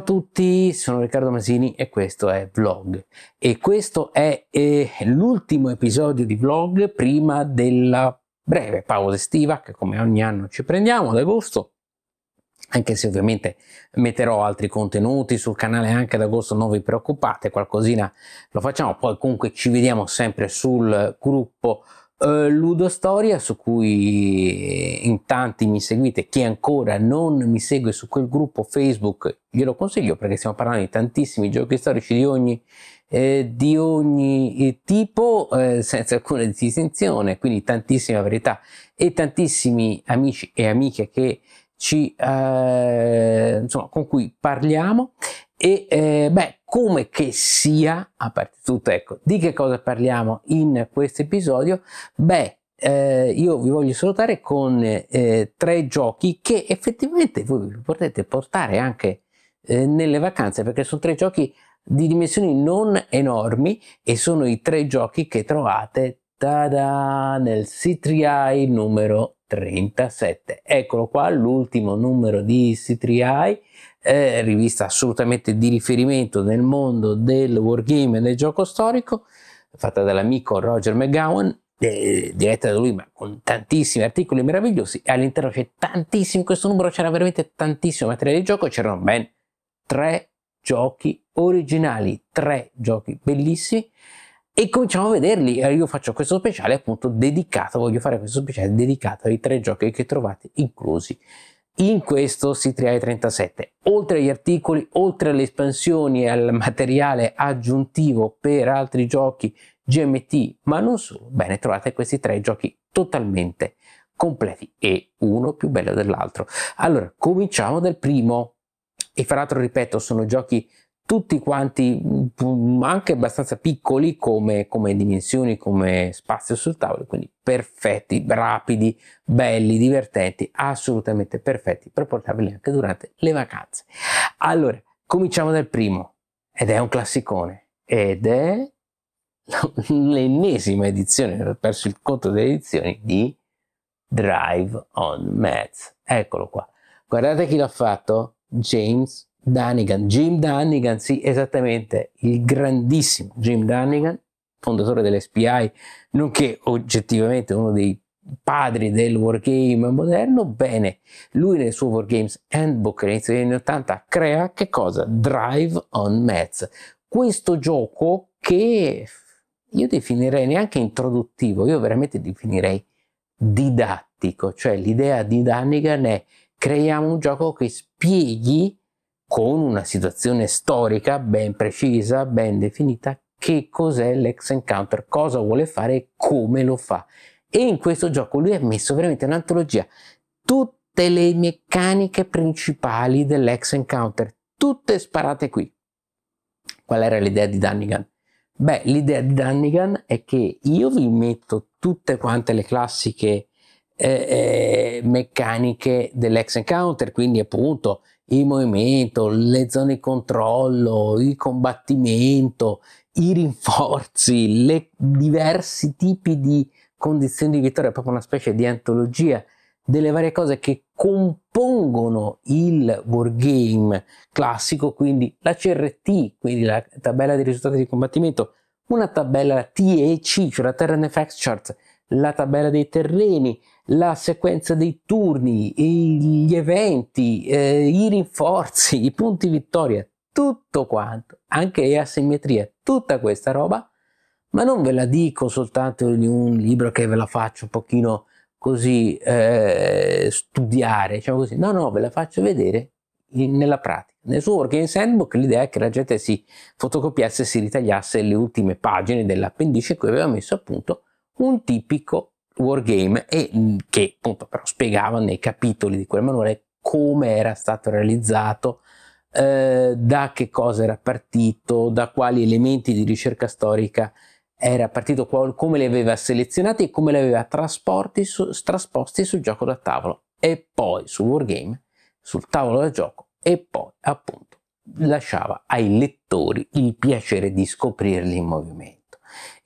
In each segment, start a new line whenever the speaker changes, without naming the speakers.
a tutti, sono Riccardo Masini e questo è Vlog. E questo è eh, l'ultimo episodio di Vlog prima della breve pausa estiva che come ogni anno ci prendiamo ad agosto anche se ovviamente metterò altri contenuti sul canale anche ad agosto, non vi preoccupate, qualcosina lo facciamo, poi comunque ci vediamo sempre sul gruppo Uh, Ludo Storia, su cui in tanti mi seguite, chi ancora non mi segue su quel gruppo Facebook, glielo consiglio perché stiamo parlando di tantissimi giochi storici di ogni, eh, di ogni eh, tipo, eh, senza alcuna distinzione, quindi tantissima verità e tantissimi amici e amiche che ci, eh, insomma, con cui parliamo e eh, beh, come che sia, a parte tutto, ecco, di che cosa parliamo in questo episodio? Beh, eh, io vi voglio salutare con eh, tre giochi che effettivamente voi vi potete portare anche eh, nelle vacanze, perché sono tre giochi di dimensioni non enormi e sono i tre giochi che trovate tada, nel C3i numero 37. Eccolo qua, l'ultimo numero di C3i eh, rivista assolutamente di riferimento nel mondo del wargame e del gioco storico, fatta dall'amico Roger McGowan, eh, diretta da lui, ma con tantissimi articoli meravigliosi. All'interno c'è tantissimo, in questo numero c'era veramente tantissimo materiale di gioco, c'erano ben tre giochi originali, tre giochi bellissimi e cominciamo a vederli. Io faccio questo speciale appunto dedicato, voglio fare questo speciale dedicato ai tre giochi che trovate inclusi in questo si trae 37. Oltre agli articoli, oltre alle espansioni e al materiale aggiuntivo per altri giochi GMT, ma non solo, bene, trovate questi tre giochi totalmente completi e uno più bello dell'altro. Allora, cominciamo dal primo. E fra l'altro, ripeto, sono giochi tutti quanti mm, anche abbastanza piccoli come, come, dimensioni, come spazio sul tavolo, quindi perfetti, rapidi, belli, divertenti, assolutamente perfetti per portarli anche durante le vacanze. Allora, cominciamo dal primo ed è un classicone ed è l'ennesima edizione, ho perso il conto delle edizioni, di Drive on Mets. Eccolo qua. Guardate chi l'ha fatto, James Danigan, Jim Danigan, sì, esattamente, il grandissimo Jim Danigan, fondatore dell'SPI, nonché oggettivamente uno dei padri del wargame moderno, bene, lui nel suo Wargames Handbook all'inizio degli anni 80 crea che cosa? Drive on Mets. Questo gioco che io definirei neanche introduttivo, io veramente definirei didattico, cioè l'idea di Danigan è creiamo un gioco che spieghi con una situazione storica ben precisa, ben definita, che cos'è l'ex encounter, cosa vuole fare e come lo fa. E in questo gioco lui ha messo veramente un'antologia, tutte le meccaniche principali dell'ex encounter, tutte sparate qui. Qual era l'idea di Dunnigan? Beh, l'idea di Dunnigan è che io vi metto tutte quante le classiche eh, eh, meccaniche dell'ex encounter, quindi appunto il movimento, le zone di controllo, il combattimento, i rinforzi, le diversi tipi di condizioni di vittoria, proprio una specie di antologia delle varie cose che compongono il wargame classico, quindi la CRT, quindi la tabella dei risultati di combattimento, una tabella TEC, cioè la Terran Effects Chart, la tabella dei terreni, la sequenza dei turni, gli eventi, eh, i rinforzi, i punti vittoria, tutto quanto, anche le asimmetrie, tutta questa roba, ma non ve la dico soltanto in un libro che ve la faccio un pochino così eh, studiare, diciamo così, no, no, ve la faccio vedere in, nella pratica. Nel suo Working Sandbook l'idea è che la gente si fotocopiasse e si ritagliasse le ultime pagine dell'appendice in cui aveva messo a punto un tipico wargame e mm, che appunto però spiegava nei capitoli di quel manuale come era stato realizzato, eh, da che cosa era partito, da quali elementi di ricerca storica era partito, qual, come li aveva selezionati e come li aveva trasporti su, trasposti sul gioco da tavolo e poi sul wargame, sul tavolo da gioco e poi appunto lasciava ai lettori il piacere di scoprirli in movimento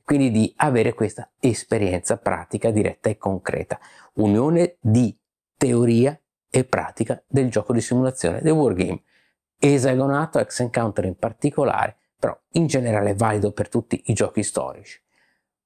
quindi di avere questa esperienza pratica, diretta e concreta, unione di teoria e pratica del gioco di simulazione del wargame, esagonato, ex encounter in particolare, però in generale valido per tutti i giochi storici.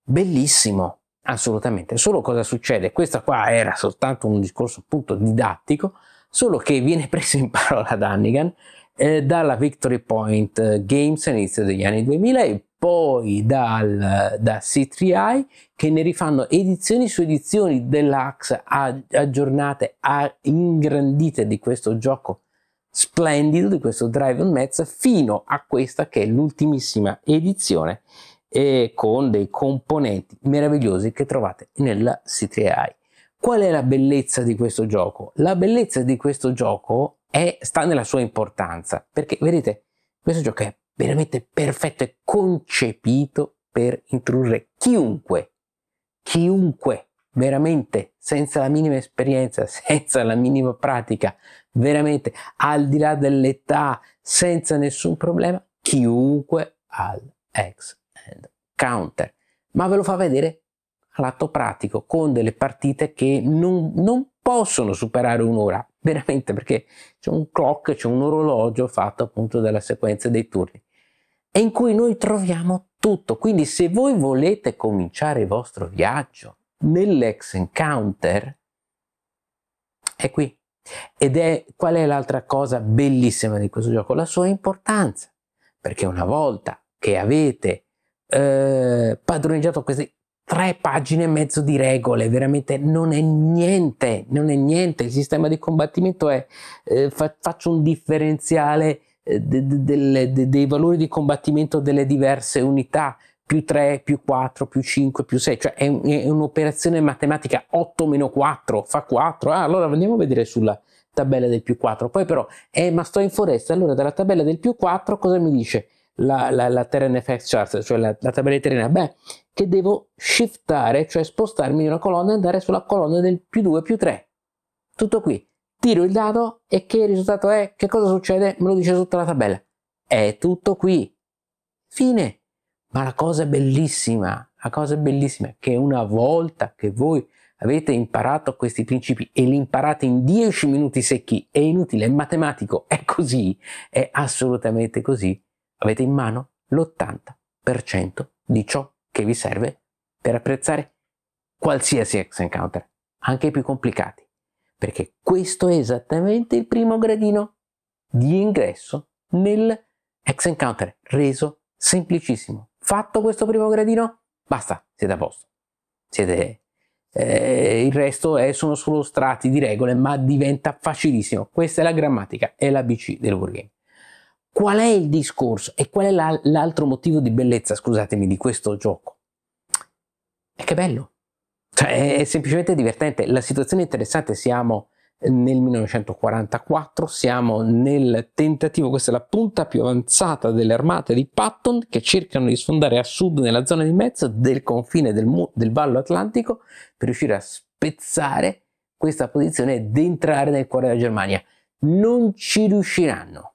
Bellissimo, assolutamente, solo cosa succede? Questo qua era soltanto un discorso appunto didattico, solo che viene preso in parola da Hannigan eh, dalla Victory Point eh, Games all'inizio degli anni 2000 e poi dal, da C3i che ne rifanno edizioni su edizioni deluxe aggiornate, ingrandite di questo gioco splendido, di questo Drive on Mets, fino a questa che è l'ultimissima edizione e con dei componenti meravigliosi che trovate nella C3i. Qual è la bellezza di questo gioco? La bellezza di questo gioco è, sta nella sua importanza, perché vedete, questo gioco è veramente perfetto, è concepito per introdurre chiunque, chiunque, veramente, senza la minima esperienza, senza la minima pratica, veramente, al di là dell'età, senza nessun problema, chiunque al X and Counter. Ma ve lo fa vedere all'atto pratico, con delle partite che non, non possono superare un'ora, veramente perché c'è un clock, c'è un orologio fatto appunto dalla sequenza dei turni e in cui noi troviamo tutto. Quindi se voi volete cominciare il vostro viaggio nell'ex encounter, è qui. Ed è qual è l'altra cosa bellissima di questo gioco? La sua importanza. Perché una volta che avete eh, padroneggiato queste tre pagine e mezzo di regole, veramente non è niente, non è niente, il sistema di combattimento è eh, fa, faccio un differenziale eh, de, de, de, dei valori di combattimento delle diverse unità, più 3, più 4, più 5, più 6, cioè è, è un'operazione matematica 8 meno 4 fa 4, ah, allora andiamo a vedere sulla tabella del più 4, poi però, eh, ma sto in foresta, allora dalla tabella del più 4 cosa mi dice? la, la, la Terran Effects Chart, cioè, cioè la, la tabella di terrena, beh, che devo shiftare, cioè spostarmi di una colonna e andare sulla colonna del più 2 più 3. Tutto qui. Tiro il dado e che risultato è? Che cosa succede? Me lo dice sotto la tabella. È tutto qui. Fine. Ma la cosa bellissima, la cosa bellissima è che una volta che voi avete imparato questi principi e li imparate in 10 minuti secchi, è inutile, è matematico, è così, è assolutamente così avete in mano l'80% di ciò che vi serve per apprezzare qualsiasi ex encounter, anche i più complicati, perché questo è esattamente il primo gradino di ingresso nel ex encounter reso semplicissimo. Fatto questo primo gradino, basta, siete a posto. Siete, eh, il resto è, eh, sono solo strati di regole, ma diventa facilissimo. Questa è la grammatica, è l'ABC del wargame. Qual è il discorso e qual è la, l'altro motivo di bellezza, scusatemi, di questo gioco? È che bello. Cioè, è semplicemente divertente. La situazione interessante, siamo nel 1944, siamo nel tentativo, questa è la punta più avanzata delle armate di Patton che cercano di sfondare a sud nella zona di mezzo del confine del, del Vallo Atlantico per riuscire a spezzare questa posizione ed entrare nel cuore della Germania. Non ci riusciranno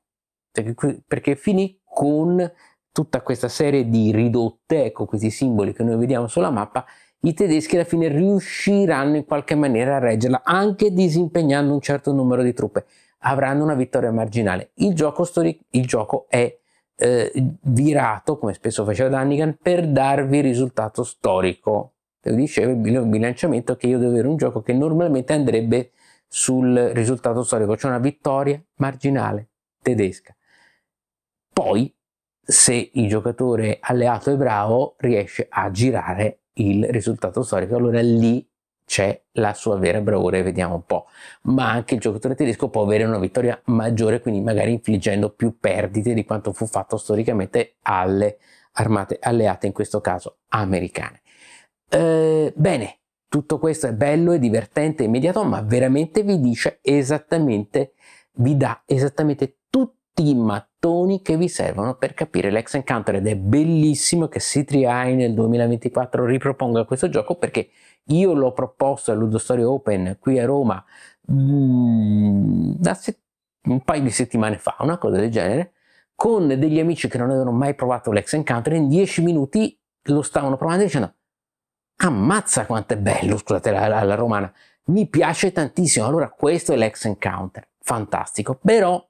perché finì con tutta questa serie di ridotte, ecco questi simboli che noi vediamo sulla mappa, i tedeschi alla fine riusciranno in qualche maniera a reggerla, anche disimpegnando un certo numero di truppe. Avranno una vittoria marginale. Il gioco, storic- il gioco è eh, virato, come spesso faceva Dannigan, per darvi risultato storico. Lo diceva il bilanciamento che io devo avere un gioco che normalmente andrebbe sul risultato storico, cioè una vittoria marginale tedesca. Poi, se il giocatore alleato è bravo, riesce a girare il risultato storico, allora lì c'è la sua vera bravura e vediamo un po'. Ma anche il giocatore tedesco può avere una vittoria maggiore, quindi magari infliggendo più perdite di quanto fu fatto storicamente alle armate alleate, in questo caso americane. Eh, bene, tutto questo è bello e divertente e immediato, ma veramente vi dice esattamente, vi dà esattamente tutti i mattoni gettoni che vi servono per capire l'ex encounter ed è bellissimo che C3i nel 2024 riproponga questo gioco perché io l'ho proposto a Ludostory Open qui a Roma mh, mm, da se- un paio di settimane fa, una cosa del genere, con degli amici che non avevano mai provato l'ex encounter in dieci minuti lo stavano provando dicendo ammazza quanto è bello, scusate la, la, la romana, mi piace tantissimo, allora questo è l'ex encounter, fantastico, però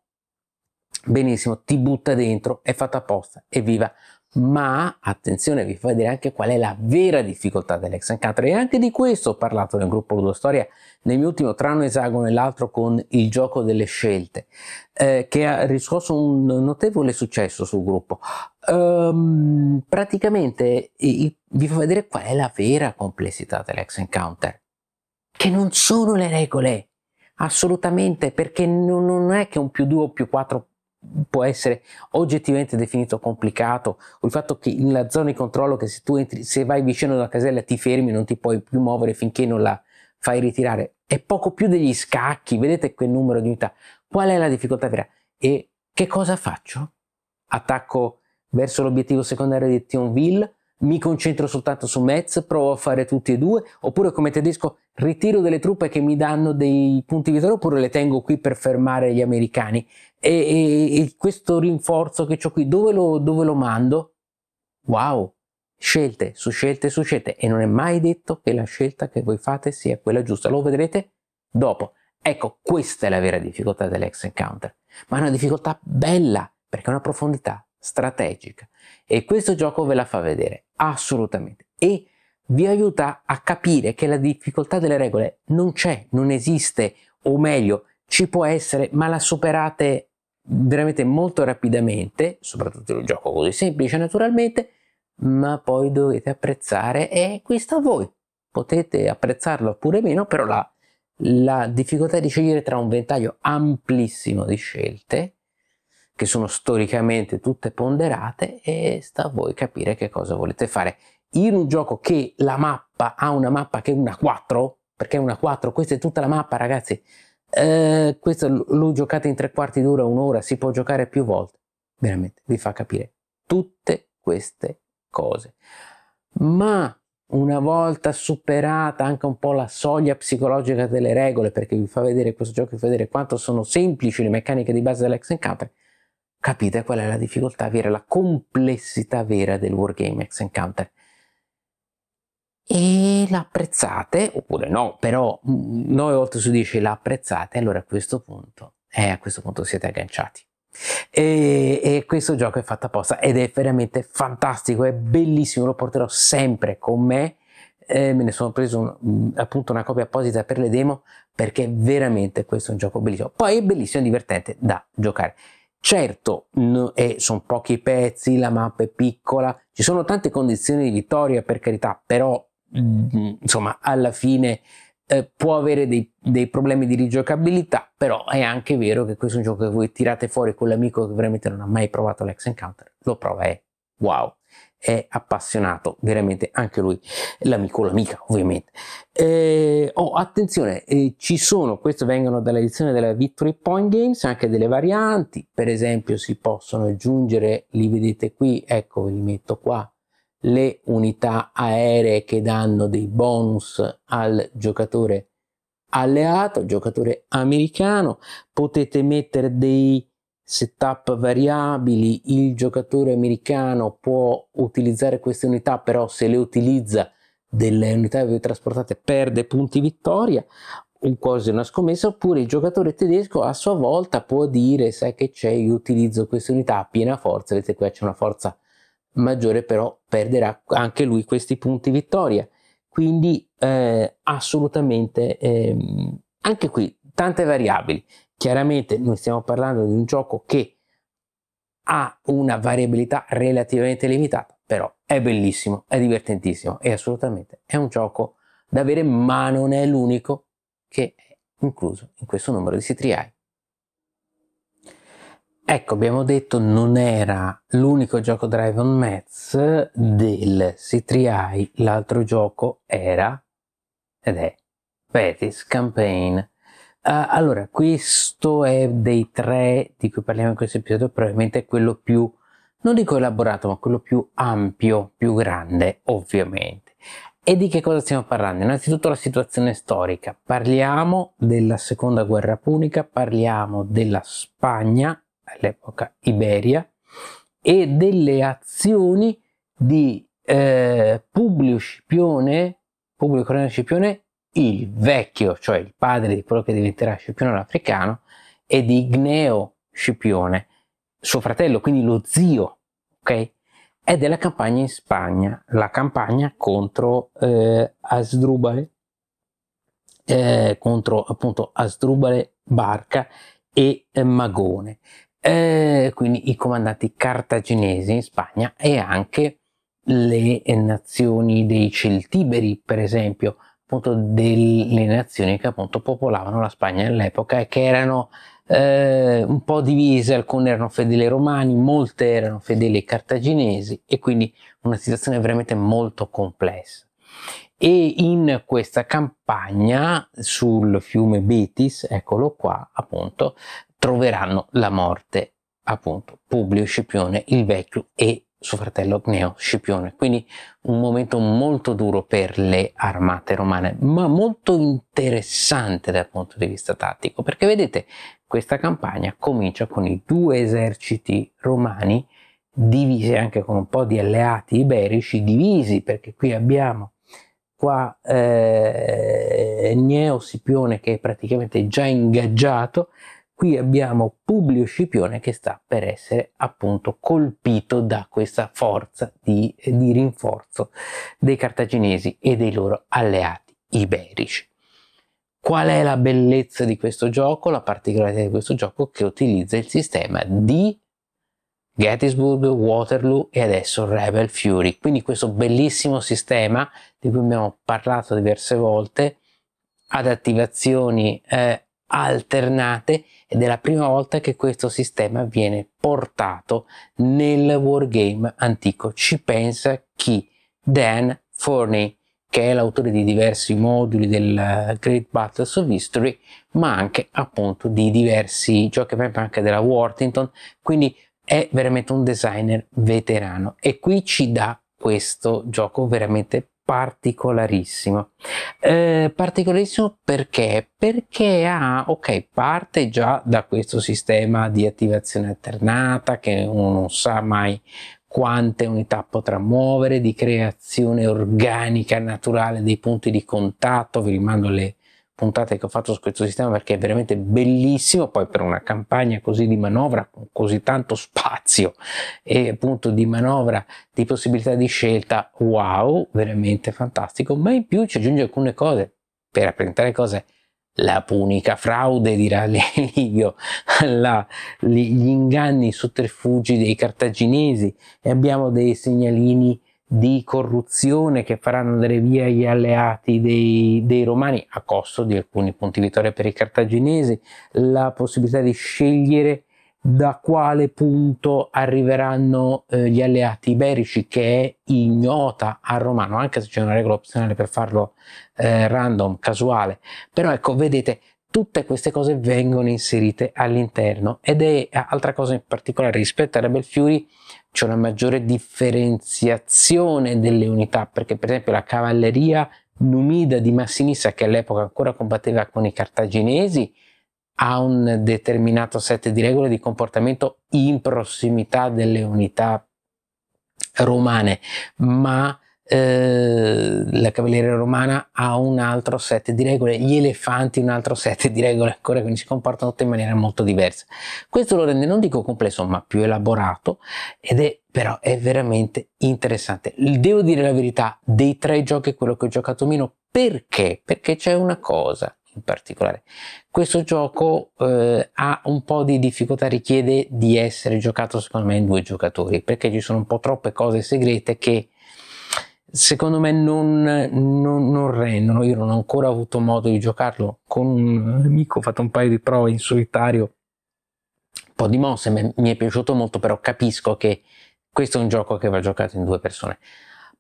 benissimo, ti butta dentro, è fatta apposta, evviva. Ma attenzione, vi fa vedere anche qual è la vera difficoltà dell'ex Encounter. E anche di questo ho parlato nel gruppo Ludo Storia nel mio ultimo trano esagono e l'altro con il gioco delle scelte, eh, che ha riscosso un notevole successo sul gruppo. Um, praticamente vi fa vedere qual è la vera complessità dell'ex encounter, che non sono le regole, assolutamente, perché non, non è che un più 2 o più 4 può essere oggettivamente definito complicato, o il fatto che la zona di controllo che se tu entri, se vai vicino una casella ti fermi, non ti puoi più muovere finché non la fai ritirare, è poco più degli scacchi, vedete quel numero di unità, qual è la difficoltà vera? E che cosa faccio? Attacco verso l'obiettivo secondario di Thionville, mi concentro soltanto su Metz, provo a fare tutti e due, oppure come tedesco ritiro delle truppe che mi danno dei punti di vittoria oppure le tengo qui per fermare gli americani. E, e, e questo rinforzo che ho qui, dove lo, dove lo mando? Wow, scelte su scelte su scelte e non è mai detto che la scelta che voi fate sia quella giusta, lo vedrete dopo. Ecco, questa è la vera difficoltà dell'ex encounter, ma è una difficoltà bella perché è una profondità strategica e questo gioco ve la fa vedere assolutamente e vi aiuta a capire che la difficoltà delle regole non c'è, non esiste o meglio ci può essere ma la superate veramente molto rapidamente soprattutto in un gioco così semplice naturalmente ma poi dovete apprezzare e qui sta a voi potete apprezzarlo oppure meno però la, la difficoltà di scegliere tra un ventaglio amplissimo di scelte che sono storicamente tutte ponderate e sta a voi capire che cosa volete fare. In un gioco che la mappa ha una mappa che è una 4, perché è una 4, questa è tutta la mappa ragazzi, eh, questo lo giocate in tre quarti d'ora, un'ora, si può giocare più volte, veramente vi fa capire tutte queste cose. Ma una volta superata anche un po' la soglia psicologica delle regole, perché vi fa vedere questo gioco, vi fa vedere quanto sono semplici le meccaniche di base dell'ex encounter, capite qual è la difficoltà vera, la complessità vera del Wargame X Encounter. E l'apprezzate, oppure no, però 9 volte su 10 l'apprezzate, allora a questo punto, eh, a questo punto siete agganciati. E, e, questo gioco è fatto apposta ed è veramente fantastico, è bellissimo, lo porterò sempre con me. Eh, me ne sono preso un, appunto una copia apposita per le demo perché veramente questo è un gioco bellissimo. Poi è bellissimo e divertente da giocare. Certo, eh, sono pochi pezzi, la mappa è piccola, ci sono tante condizioni di vittoria per carità, però mh, insomma alla fine eh, può avere dei, dei, problemi di rigiocabilità, però è anche vero che questo è un gioco che voi tirate fuori con l'amico che veramente non ha mai provato l'ex encounter, lo prova e wow è appassionato veramente anche lui, l'amico l'amica ovviamente. Eh, oh, attenzione, eh, ci sono, queste vengono dall'edizione della Victory Point Games, anche delle varianti, per esempio si possono aggiungere, li vedete qui, ecco vi metto qua, le unità aeree che danno dei bonus al giocatore alleato, giocatore americano, potete mettere dei setup variabili, il giocatore americano può utilizzare queste unità, però se le utilizza delle unità trasportate perde punti vittoria, un quasi una scommessa, oppure il giocatore tedesco a sua volta può dire sai che c'è, io utilizzo queste unità a piena forza, vedete qua c'è una forza maggiore, però perderà anche lui questi punti vittoria. Quindi eh, assolutamente eh, anche qui tante variabili. Chiaramente noi stiamo parlando di un gioco che ha una variabilità relativamente limitata, però è bellissimo, è divertentissimo e assolutamente è un gioco da avere, ma non è l'unico che è incluso in questo numero di Citri 3 i Ecco, abbiamo detto non era l'unico gioco Drive on Mets del Citri 3 l'altro gioco era ed è Betty's Campaign Uh, allora, questo è dei tre di cui parliamo in questo episodio, probabilmente è quello più, non dico elaborato, ma quello più ampio, più grande, ovviamente. E di che cosa stiamo parlando? Innanzitutto la situazione storica. Parliamo della seconda guerra punica, parliamo della Spagna, all'epoca Iberia, e delle azioni di eh, Publio Scipione, Publio Cornelio Scipione il vecchio, cioè il padre di quello che diventerà Scipione l'Africano, e di Gneo Scipione, suo fratello, quindi lo zio, ok? È della campagna in Spagna, la campagna contro eh, Asdrubale, eh, contro appunto Asdrubale Barca e eh, Magone. Eh, quindi i comandanti cartaginesi in Spagna e anche le nazioni dei Celtiberi, per esempio, appunto delle nazioni che appunto popolavano la Spagna all'epoca e che erano eh, un po' divise, alcune erano fedeli ai romani, molte erano fedeli ai cartaginesi e quindi una situazione veramente molto complessa. E in questa campagna sul fiume Betis, eccolo qua, appunto, troveranno la morte, appunto, Publio Scipione il Vecchio e suo fratello Gneo Scipione. Quindi un momento molto duro per le armate romane, ma molto interessante dal punto di vista tattico, perché vedete, questa campagna comincia con i due eserciti romani divisi anche con un po' di alleati iberici, divisi perché qui abbiamo qua eh, Gneo Scipione che è praticamente già ingaggiato Qui abbiamo Publio Scipione che sta per essere appunto colpito da questa forza di, di rinforzo dei cartaginesi e dei loro alleati iberici. Qual è la bellezza di questo gioco? La particolarità di questo gioco che utilizza il sistema di Gettysburg, Waterloo e adesso Rebel Fury. Quindi questo bellissimo sistema di cui abbiamo parlato diverse volte ad attivazioni eh, alternate ed è la prima volta che questo sistema viene portato nel wargame antico. Ci pensa chi? Dan Forney, che è l'autore di diversi moduli del eh, Great Battles of History, ma anche appunto di diversi giochi, per anche della Worthington, quindi è veramente un designer veterano e qui ci dà questo gioco veramente particolarissimo. Eh, particolarissimo perché? Perché ha, ok, parte già da questo sistema di attivazione alternata che uno non sa mai quante unità potrà muovere, di creazione organica naturale dei punti di contatto, vi rimando le puntate che ho fatto su questo sistema perché è veramente bellissimo, poi per una campagna così di manovra, con così tanto spazio e appunto di manovra, di possibilità di scelta, wow, veramente fantastico, ma in più ci aggiunge alcune cose per rappresentare cose la punica fraude, dirà Livio, gli inganni, i sotterfugi dei cartaginesi e abbiamo dei segnalini di corruzione che faranno andare via gli alleati dei, dei, romani a costo di alcuni punti vittoria per i cartaginesi, la possibilità di scegliere da quale punto arriveranno eh, gli alleati iberici che è ignota al romano, anche se c'è una regola opzionale per farlo eh, random, casuale. Però ecco, vedete, tutte queste cose vengono inserite all'interno ed è eh, altra cosa in particolare rispetto a Rebel Fury c'è una maggiore differenziazione delle unità perché per esempio la cavalleria numida di Massinissa che all'epoca ancora combatteva con i cartaginesi ha un determinato set di regole di comportamento in prossimità delle unità romane ma eh, la cavalleria romana ha un altro set di regole, gli elefanti un altro set di regole ancora, quindi si comportano tutte in maniera molto diversa. Questo lo rende, non dico complesso, ma più elaborato ed è però è veramente interessante. Devo dire la verità, dei tre giochi è quello che ho giocato meno perché? Perché c'è una cosa in particolare. Questo gioco eh, ha un po' di difficoltà, richiede di essere giocato secondo me in due giocatori, perché ci sono un po' troppe cose segrete che secondo me non, non, non, rendono. Io non ho ancora avuto modo di giocarlo con un amico, ho fatto un paio di prove in solitario, un po' di mosse, mi è piaciuto molto, però capisco che questo è un gioco che va giocato in due persone.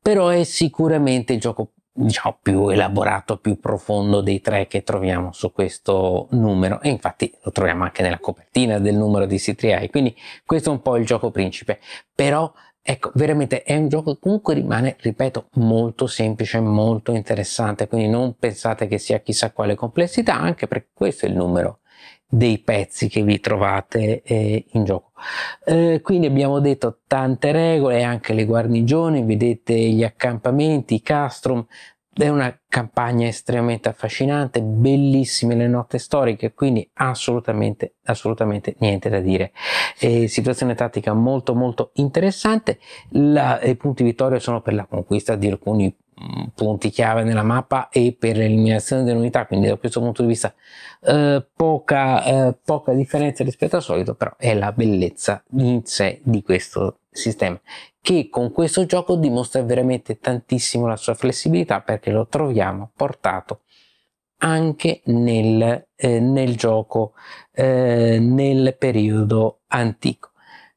Però è sicuramente il gioco diciamo, più elaborato, più profondo dei tre che troviamo su questo numero e infatti lo troviamo anche nella copertina del numero di C3I, quindi questo è un po' il gioco principe, però Ecco, veramente è un gioco che comunque rimane, ripeto, molto semplice, molto interessante, quindi non pensate che sia chissà quale complessità, anche perché questo è il numero dei pezzi che vi trovate eh, in gioco. Eh, quindi abbiamo detto tante regole, anche le guarnigioni, vedete gli accampamenti, i castrum, è una campagna estremamente affascinante, bellissime le note storiche, quindi assolutamente, assolutamente niente da dire. Eh, situazione tattica molto molto interessante, la, i punti vittoria sono per la conquista di alcuni mm, punti chiave nella mappa e per l'eliminazione dell'unità quindi da questo punto di vista eh, poca, eh, poca differenza rispetto al solito però è la bellezza in sé di questo sistema che con questo gioco dimostra veramente tantissimo la sua flessibilità perché lo troviamo portato anche nel, eh, nel gioco eh, nel periodo antico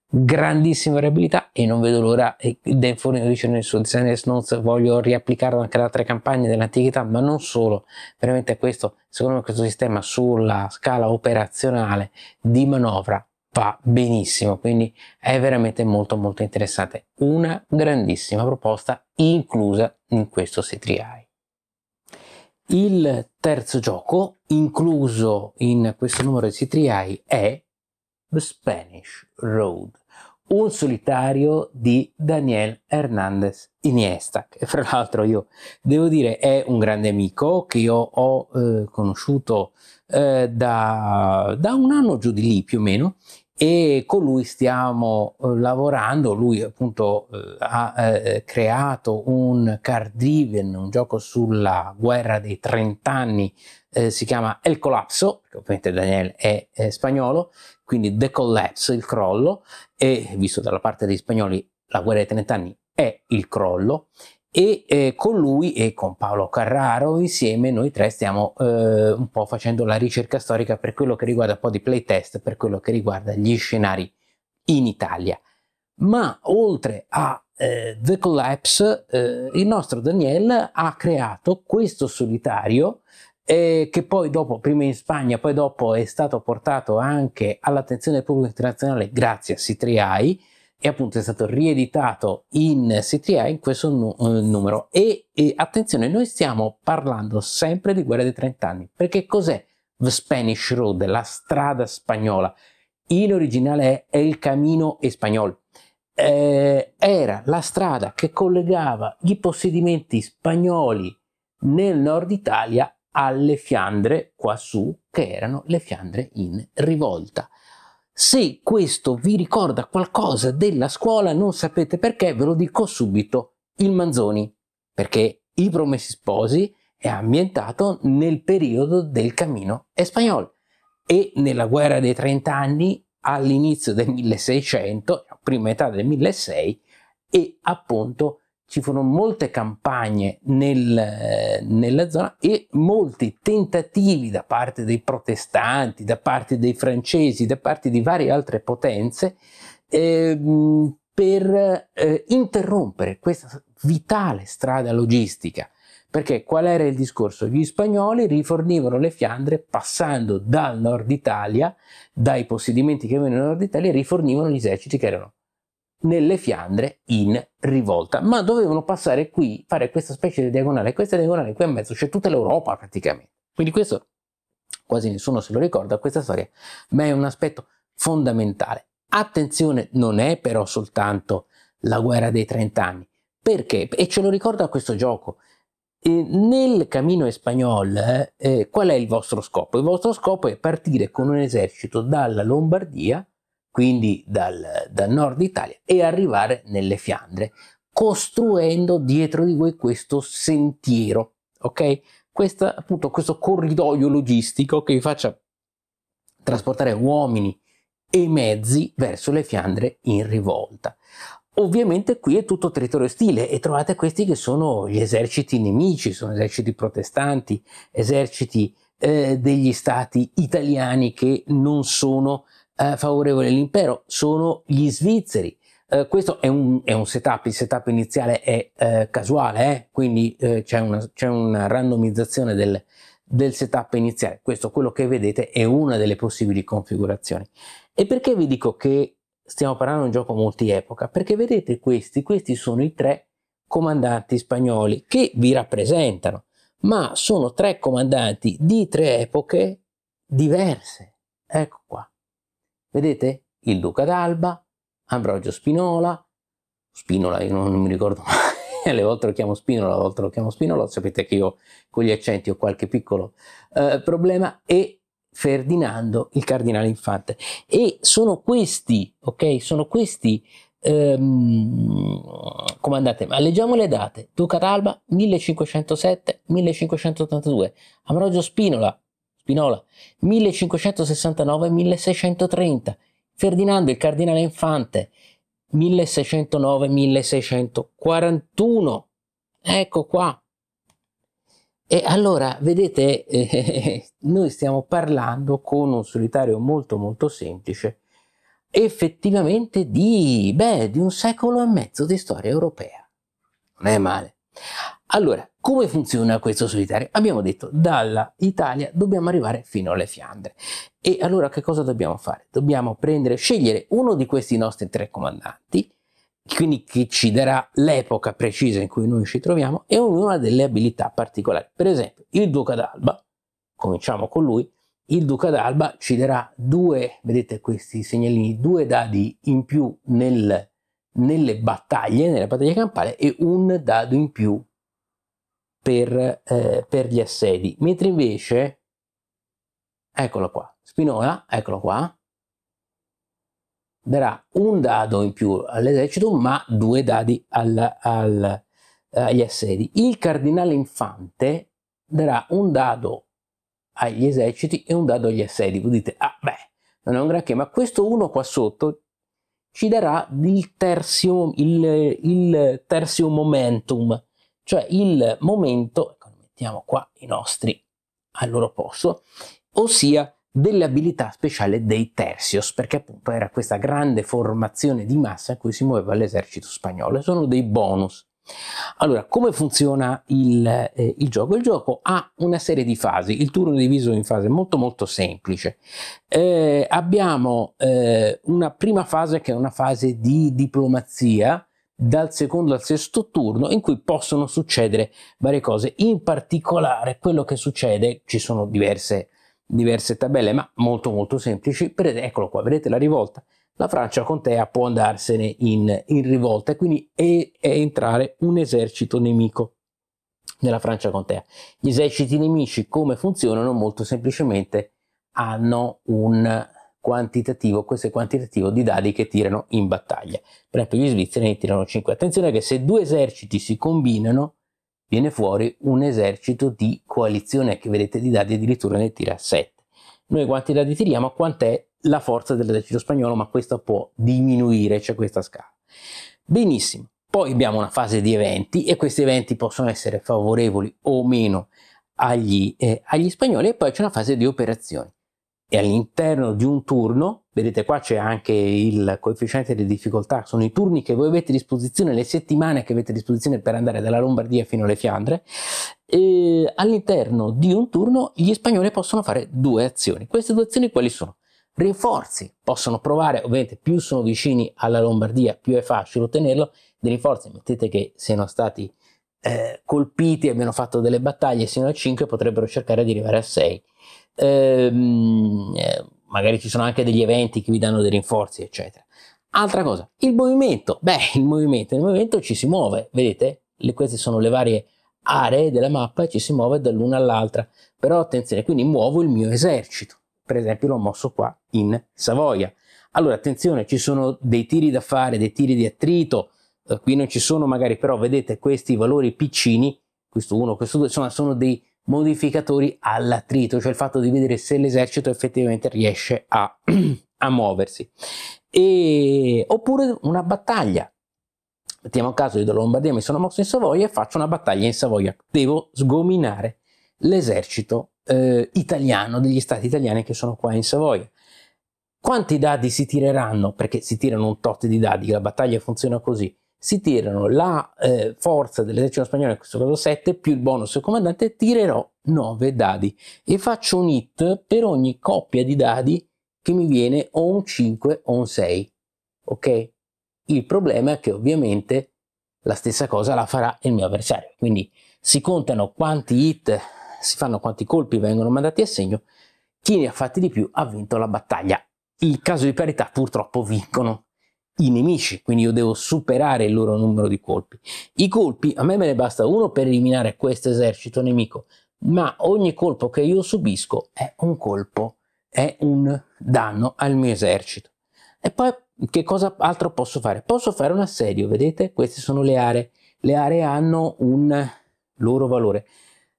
grandissima variabilità e non vedo l'ora Dan Fornino dice nel suo design notes voglio riapplicarlo anche ad altre campagne dell'antichità ma non solo veramente questo secondo me questo sistema sulla scala operazionale di manovra va benissimo, quindi è veramente molto molto interessante. Una grandissima proposta inclusa in questo c 3 Il terzo gioco incluso in questo numero di c 3 è The Spanish Road, un solitario di Daniel Hernandez Iniesta, che fra l'altro io devo dire è un grande amico che io ho eh, conosciuto eh, da, da, un anno giù di lì più o meno e con lui stiamo eh, lavorando, lui appunto eh, ha eh, creato un Cardiven, un gioco sulla guerra dei trent'anni, eh, si chiama El Colapso, perché ovviamente Daniel è, è spagnolo, quindi The Collapse, il crollo, e visto dalla parte degli spagnoli la guerra dei trent'anni è il crollo, e eh, con lui e con Paolo Carraro insieme noi tre stiamo eh, un po' facendo la ricerca storica per quello che riguarda un po' di playtest, per quello che riguarda gli scenari in Italia. Ma oltre a eh, The Collapse, eh, il nostro Daniel ha creato questo solitario eh, che poi dopo, prima in Spagna, poi dopo è stato portato anche all'attenzione del pubblico internazionale grazie a C3I, e appunto è stato rieditato in CTA in questo nu eh, numero e, e, attenzione noi stiamo parlando sempre di guerra dei 30 anni perché cos'è The Spanish Road, la strada spagnola in originale è El Camino Español eh, era la strada che collegava i possedimenti spagnoli nel nord Italia alle Fiandre quassù, che erano le Fiandre in rivolta se questo vi ricorda qualcosa della scuola, non sapete perché, ve lo dico subito, il Manzoni, perché I Promessi Sposi è ambientato nel periodo del Camino Espagnol e nella guerra dei Trent'anni all'inizio del 1600, prima età del 1600 e appunto ci furono molte campagne nel, nella zona e molti tentativi da parte dei protestanti, da parte dei francesi, da parte di varie altre potenze eh, per eh, interrompere questa vitale strada logistica. Perché qual era il discorso? Gli spagnoli rifornivano le Fiandre passando dal nord Italia, dai possedimenti che avevano nel nord Italia, rifornivano gli eserciti che erano nelle Fiandre in rivolta, ma dovevano passare qui, fare questa specie di diagonale, questa diagonale qui a mezzo c'è tutta l'Europa praticamente. Quindi questo quasi nessuno se lo ricorda questa storia, ma è un aspetto fondamentale. Attenzione, non è però soltanto la guerra dei trent'anni, perché? E ce lo ricorda questo gioco. E nel cammino Espagnol eh, eh, qual è il vostro scopo? Il vostro scopo è partire con un esercito dalla Lombardia quindi dal, dal nord Italia, e arrivare nelle Fiandre, costruendo dietro di voi questo sentiero, ok? Questa, appunto, questo corridoio logistico che vi faccia trasportare uomini e mezzi verso le Fiandre in rivolta. Ovviamente qui è tutto territorio ostile e trovate questi che sono gli eserciti nemici, sono eserciti protestanti, eserciti eh, degli stati italiani che non sono eh, favorevoli all'impero sono gli svizzeri. Eh, questo è un, è un, setup, il setup iniziale è eh, casuale, eh, quindi eh, c'è una, una, randomizzazione del, del setup iniziale. Questo, quello che vedete, è una delle possibili configurazioni. E perché vi dico che stiamo parlando di un gioco multi-epoca? Perché vedete questi, questi sono i tre comandanti spagnoli che vi rappresentano, ma sono tre comandanti di tre epoche diverse. Ecco qua. Vedete? Il Duca d'Alba, Ambrogio Spinola, Spinola io non, non mi ricordo mai, alle volte lo chiamo Spinola, alle volte lo chiamo Spinola, sapete che io con gli accenti ho qualche piccolo eh, problema, e Ferdinando, il cardinale infante. E sono questi, ok? Sono questi ehm, comandante. Ma leggiamo le date. Duca d'Alba 1507-1582, Ambrogio Spinola Spinola, 1569-1630, Ferdinando il cardinale Infante, 1609-1641. Ecco qua. E allora, vedete, eh, noi stiamo parlando con un solitario molto molto semplice, effettivamente di, beh, di un secolo e mezzo di storia europea. Non è male. Allora, come funziona questo solitario? Abbiamo detto dalla Italia dobbiamo arrivare fino alle Fiandre. E allora che cosa dobbiamo fare? Dobbiamo prendere, scegliere uno di questi nostri tre comandanti, quindi che ci darà l'epoca precisa in cui noi ci troviamo e ognuna delle abilità particolari. Per esempio, il Duca d'Alba, cominciamo con lui, il Duca d'Alba ci darà due, vedete questi segnalini, due dadi in più nel, nelle battaglie, nella battaglia campale e un dado in più per, eh, per gli assedi, mentre invece, eccolo qua, Spinola, eccolo qua, darà un dado in più all'esercito, ma due dadi al, al, agli assedi. Il cardinale Infante darà un dado agli eserciti e un dado agli assedi. Voi dite, ah beh, non è un granché, ma questo uno qua sotto ci darà il terzium, il, il terzium momentum, cioè il momento, ecco, mettiamo qua i nostri al loro posto, ossia delle abilità speciali dei tercios, perché appunto era questa grande formazione di massa a cui si muoveva l'esercito spagnolo, sono dei bonus. Allora, come funziona il, eh, il, gioco? Il gioco ha una serie di fasi, il turno è diviso in fase molto molto semplice. Eh, abbiamo eh, una prima fase che è una fase di diplomazia, dal secondo al sesto turno in cui possono succedere varie cose. In particolare quello che succede, ci sono diverse, diverse tabelle ma molto molto semplici, per, eccolo qua, vedete la rivolta, la Francia Contea può andarsene in, in rivolta e quindi è, è entrare un esercito nemico nella Francia Contea. Gli eserciti nemici come funzionano? Molto semplicemente hanno un, quantitativo, questo è quantitativo di dadi che tirano in battaglia. Per esempio gli svizzeri ne tirano 5. Attenzione che se due eserciti si combinano viene fuori un esercito di coalizione che vedete di dadi addirittura ne tira 7. Noi quanti dadi tiriamo? Quant'è la forza dell'esercito spagnolo, ma questa può diminuire, c'è cioè questa scala. Benissimo, poi abbiamo una fase di eventi e questi eventi possono essere favorevoli o meno agli, eh, agli spagnoli e poi c'è una fase di operazioni e all'interno di un turno, vedete qua c'è anche il coefficiente di difficoltà, sono i turni che voi avete a disposizione, le settimane che avete a disposizione per andare dalla Lombardia fino alle Fiandre, all'interno di un turno gli spagnoli possono fare due azioni. Queste due azioni quali sono? Rinforzi, possono provare, ovviamente più sono vicini alla Lombardia più è facile ottenerlo, dei rinforzi, mettete che siano stati eh, colpiti, abbiano fatto delle battaglie sino a 5, potrebbero cercare di arrivare a 6 ehm, eh, magari ci sono anche degli eventi che vi danno dei rinforzi, eccetera. Altra cosa, il movimento. Beh, il movimento, il movimento ci si muove, vedete? Le, queste sono le varie aree della mappa e ci si muove dall'una all'altra. Però attenzione, quindi muovo il mio esercito. Per esempio l'ho mosso qua in Savoia. Allora, attenzione, ci sono dei tiri da fare, dei tiri di attrito. Eh, qui non ci sono magari, però vedete questi valori piccini, questo 1, questo 2, insomma sono dei modificatori all'attrito, cioè il fatto di vedere se l'esercito effettivamente riesce a, a muoversi. E, oppure una battaglia. Mettiamo a caso io da Lombardia mi sono mosso in Savoia e faccio una battaglia in Savoia. Devo sgominare l'esercito eh, italiano, degli stati italiani che sono qua in Savoia. Quanti dadi si tireranno? Perché si tirano un tot di dadi, la battaglia funziona così si tirano la eh, forza dell'esercito spagnolo, in questo caso 7, più il bonus del comandante, tirerò 9 dadi e faccio un hit per ogni coppia di dadi che mi viene o un 5 o un 6. Ok? Il problema è che ovviamente la stessa cosa la farà il mio avversario, quindi si contano quanti hit, si fanno quanti colpi vengono mandati a segno, chi ne ha fatti di più ha vinto la battaglia. Il caso di parità purtroppo vincono i nemici, quindi io devo superare il loro numero di colpi. I colpi, a me me ne basta uno per eliminare questo esercito nemico, ma ogni colpo che io subisco è un colpo, è un danno al mio esercito. E poi che cosa altro posso fare? Posso fare un assedio, vedete? Queste sono le aree. Le aree hanno un loro valore.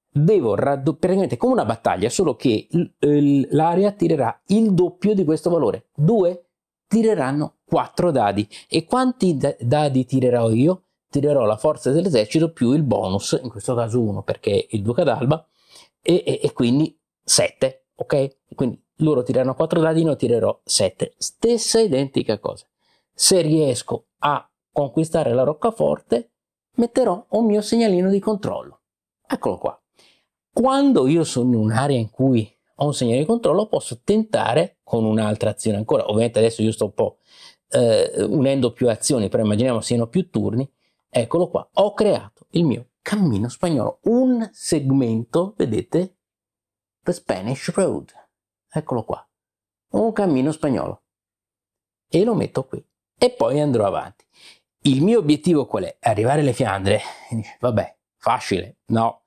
Devo raddoppiare praticamente come una battaglia, solo che l'area tirerà il doppio di questo valore, 2 tireranno 4 dadi. E quanti dadi tirerò io? Tirerò la forza dell'esercito più il bonus, in questo caso 1 perché è il duca d'alba, e, e, e quindi 7, ok? Quindi loro tireranno 4 dadi, io tirerò 7. Stessa identica cosa. Se riesco a conquistare la roccaforte, metterò un mio segnalino di controllo. Eccolo qua. Quando io sono in un'area in cui ho un segnale di controllo, posso tentare con un'altra azione ancora. Ovviamente adesso io sto un po' eh, unendo più azioni, però immaginiamo siano più turni. Eccolo qua, ho creato il mio cammino spagnolo, un segmento, vedete, The Spanish Road. Eccolo qua, un cammino spagnolo. E lo metto qui e poi andrò avanti. Il mio obiettivo qual è? Arrivare alle Fiandre? Vabbè, facile, no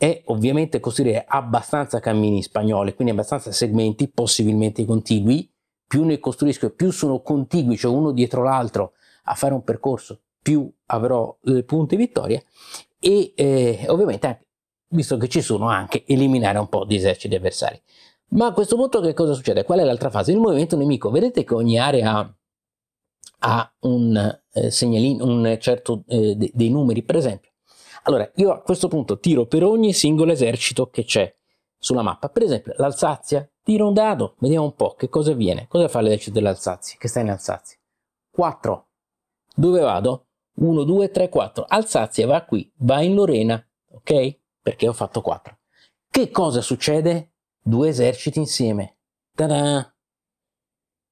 e ovviamente costruire abbastanza cammini spagnoli, quindi abbastanza segmenti possibilmente contigui, più ne costruisco e più sono contigui, cioè uno dietro l'altro, a fare un percorso, più avrò eh, punti vittoria e eh, ovviamente anche, visto che ci sono anche eliminare un po' di eserciti avversari. Ma a questo punto che cosa succede? Qual è l'altra fase? Il movimento nemico. Vedete che ogni area ha un, eh, segnalino, un certo, eh, dei numeri, per esempio allora, io a questo punto tiro per ogni singolo esercito che c'è sulla mappa. Per esempio, l'Alsazia, tiro un dado, vediamo un po' che cosa avviene. Cosa fa l'esercito dell'Alsazia, che sta in Alsazia? 4. Dove vado? 1, 2, 3, 4. Alsazia va qui, va in Lorena, ok? Perché ho fatto 4. Che cosa succede? Due eserciti insieme. Ta-da!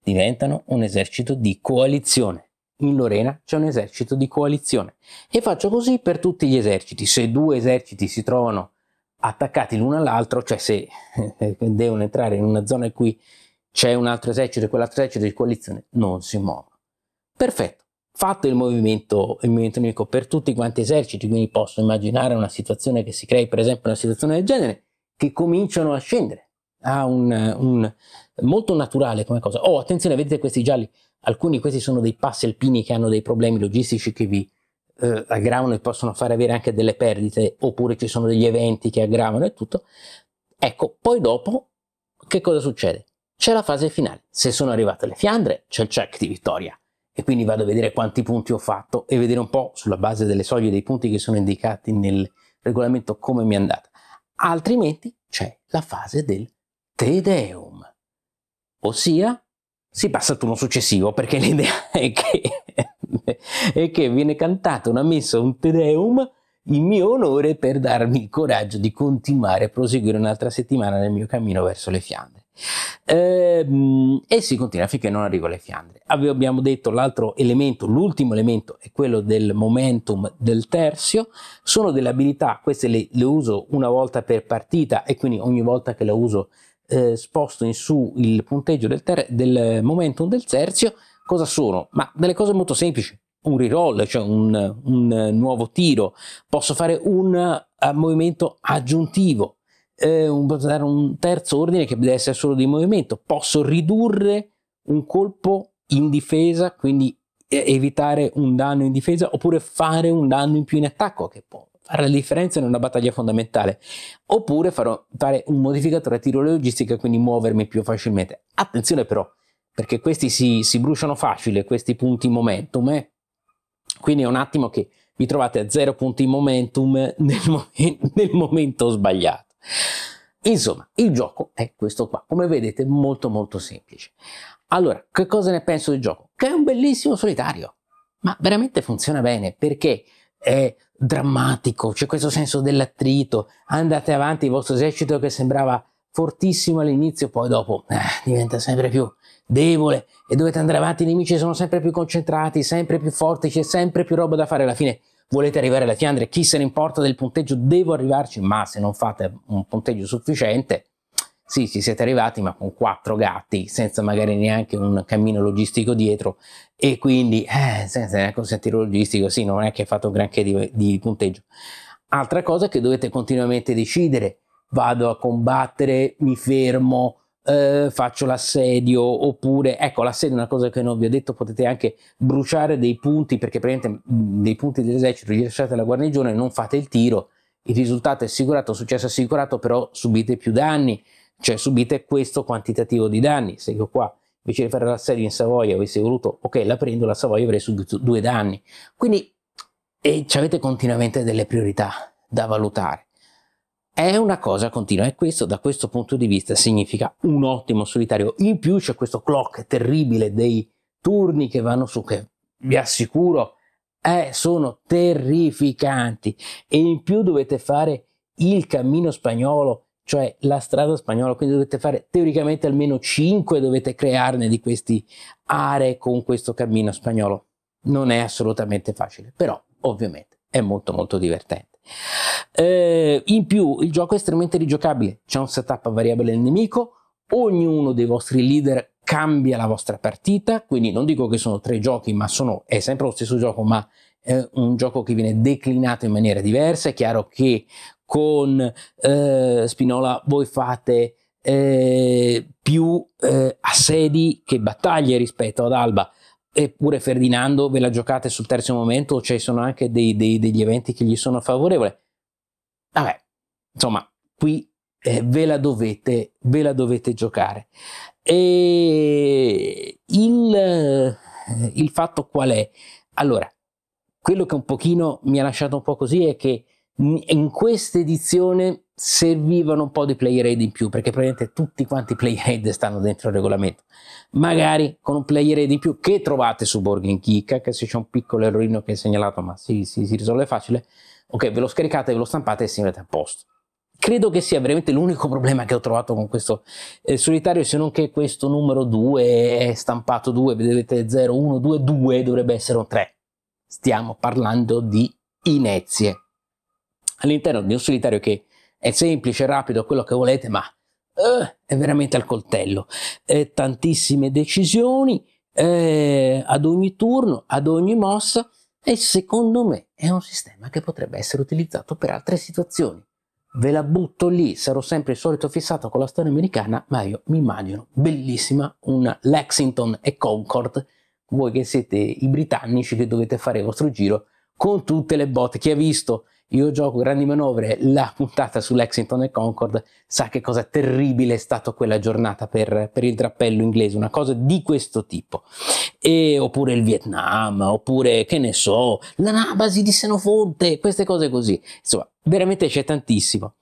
Diventano un esercito di coalizione in Lorena c'è un esercito di coalizione e faccio così per tutti gli eserciti. Se due eserciti si trovano attaccati l'uno all'altro, cioè se devono entrare in una zona in cui c'è un altro esercito e quell'altro esercito di coalizione, non si muovono. Perfetto, fatto il movimento, il movimento unico per tutti quanti eserciti, quindi posso immaginare una situazione che si crei, per esempio una situazione del genere, che cominciano a scendere. Ha un, un molto naturale come cosa. Oh, attenzione, vedete questi gialli? Alcuni di questi sono dei passi alpini che hanno dei problemi logistici che vi eh, aggravano e possono fare avere anche delle perdite, oppure ci sono degli eventi che aggravano e tutto. Ecco, poi dopo che cosa succede? C'è la fase finale. Se sono arrivate le Fiandre, c'è il check di vittoria e quindi vado a vedere quanti punti ho fatto e vedere un po' sulla base delle soglie dei punti che sono indicati nel regolamento come mi è andata. Altrimenti c'è la fase del Te Deum, ossia si passa al turno successivo perché l'idea è che, è che viene cantata una messa, un tedeum in mio onore per darmi il coraggio di continuare a proseguire un'altra settimana nel mio cammino verso le Fiandre. Ehm, e si continua finché non arrivo alle Fiandre. Abbiamo detto l'altro elemento, l'ultimo elemento è quello del momentum del terzio, sono delle abilità, queste le, le uso una volta per partita e quindi ogni volta che la uso eh, sposto in su il punteggio del, del momentum del terzio, cosa sono? Ma delle cose molto semplici, un reroll, cioè un, un nuovo tiro, posso fare un uh, movimento aggiuntivo, eh, un, un terzo ordine che deve essere solo di movimento, posso ridurre un colpo in difesa, quindi eh, evitare un danno in difesa oppure fare un danno in più in attacco che può fare la differenza in una battaglia fondamentale, oppure farò, fare un modificatore a tiro logistica, quindi muovermi più facilmente. Attenzione però, perché questi si, si bruciano facile, questi punti momentum, eh? quindi è un attimo che vi trovate a zero punti momentum nel, momen- nel momento sbagliato. Insomma, il gioco è questo qua, come vedete molto molto semplice. Allora, che cosa ne penso del gioco? Che è un bellissimo solitario, ma veramente funziona bene perché eh, drammatico, c'è questo senso dell'attrito, andate avanti il vostro esercito che sembrava fortissimo all'inizio, poi dopo eh, diventa sempre più debole e dovete andare avanti, i nemici sono sempre più concentrati, sempre più forti, c'è sempre più roba da fare alla fine. Volete arrivare alla Fiandre, chi se ne importa del punteggio, devo arrivarci, ma se non fate un punteggio sufficiente, sì, ci siete arrivati, ma con quattro gatti, senza magari neanche un cammino logistico dietro, e quindi eh, senza nel consentire logistico sì non è che ha fatto granché di, di punteggio altra cosa è che dovete continuamente decidere vado a combattere mi fermo eh, faccio l'assedio oppure ecco l'assedio è una cosa che non vi ho detto potete anche bruciare dei punti perché praticamente dei punti dell'esercito li lasciate alla guarnigione non fate il tiro il risultato è assicurato successo assicurato però subite più danni cioè subite questo quantitativo di danni se io qua invece di fare l'assedio in Savoia avessi voluto, ok, la prendo, la Savoia avrei subito due danni. Quindi eh, avete continuamente delle priorità da valutare. È una cosa continua e questo da questo punto di vista significa un ottimo solitario. In più c'è questo clock terribile dei turni che vanno su che vi mm. assicuro eh, sono terrificanti e in più dovete fare il cammino spagnolo cioè la strada spagnola, quindi dovete fare teoricamente almeno 5, dovete crearne di queste aree con questo cammino spagnolo. Non è assolutamente facile, però ovviamente è molto molto divertente. Eh, in più il gioco è estremamente rigiocabile, c'è un setup variabile del nemico, ognuno dei vostri leader cambia la vostra partita, quindi non dico che sono tre giochi, ma sono, è sempre lo stesso gioco, ma eh, un gioco che viene declinato in maniera diversa. È chiaro che con eh, Spinola voi fate eh, più eh, assedi che battaglie rispetto ad Alba. Eppure Ferdinando ve la giocate sul terzo momento, ci cioè sono anche dei, dei, degli eventi che gli sono favorevoli. Vabbè, insomma, qui eh, ve la, dovete, ve, la dovete, giocare. E il, eh, il fatto qual è? Allora, quello che un pochino mi ha lasciato un po' così è che in questa edizione servivano un po' di player aid in più perché praticamente tutti quanti i player aid stanno dentro il regolamento magari con un player aid in più che trovate su Borgen Geek che se c'è un piccolo errorino che è segnalato ma si, si, si risolve facile ok ve lo scaricate ve lo stampate e si mette a posto credo che sia veramente l'unico problema che ho trovato con questo eh, solitario se non che questo numero 2 è stampato 2 vedete 0 1 2 2 dovrebbe essere un 3 stiamo parlando di inezie. All'interno di un solitario che è semplice, rapido, quello che volete, ma eh, è veramente al coltello. Eh, tantissime decisioni eh, ad ogni turno, ad ogni mossa e secondo me è un sistema che potrebbe essere utilizzato per altre situazioni. Ve la butto lì, sarò sempre il solito fissato con la storia americana, ma io mi immagino bellissima una Lexington e Concord voi che siete i britannici che dovete fare il vostro giro con tutte le botte. Chi ha visto Io gioco grandi manovre, la puntata su Lexington e Concord, sa che cosa terribile è stata quella giornata per, per il drappello inglese, una cosa di questo tipo. E, oppure il Vietnam, oppure che ne so, l'anabasi di Senofonte, queste cose così. Insomma, veramente c'è tantissimo.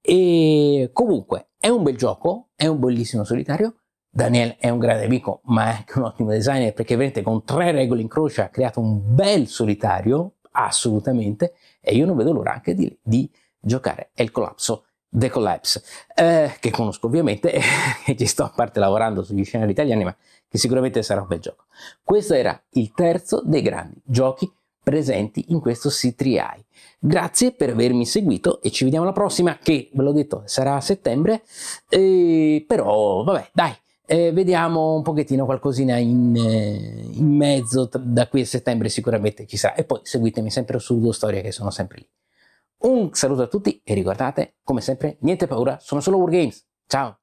E comunque è un bel gioco, è un bellissimo solitario Daniel è un grande amico, ma è anche un ottimo designer perché veramente con tre regole in croce ha creato un bel solitario, assolutamente, e io non vedo l'ora anche di, di giocare. È il collapso The Collapse, eh, che conosco ovviamente, e ci sto a parte lavorando sugli scenari italiani, ma che sicuramente sarà un bel gioco. Questo era il terzo dei grandi giochi presenti in questo C3I. Grazie per avermi seguito e ci vediamo alla prossima che, ve l'ho detto, sarà a settembre, e, però vabbè, dai, eh, vediamo un pochettino qualcosina in, eh, in, mezzo da qui a settembre sicuramente ci sarà e poi seguitemi sempre su Due Storie che sono sempre lì. Un saluto a tutti e ricordate, come sempre, niente paura, sono solo Wargames. Ciao!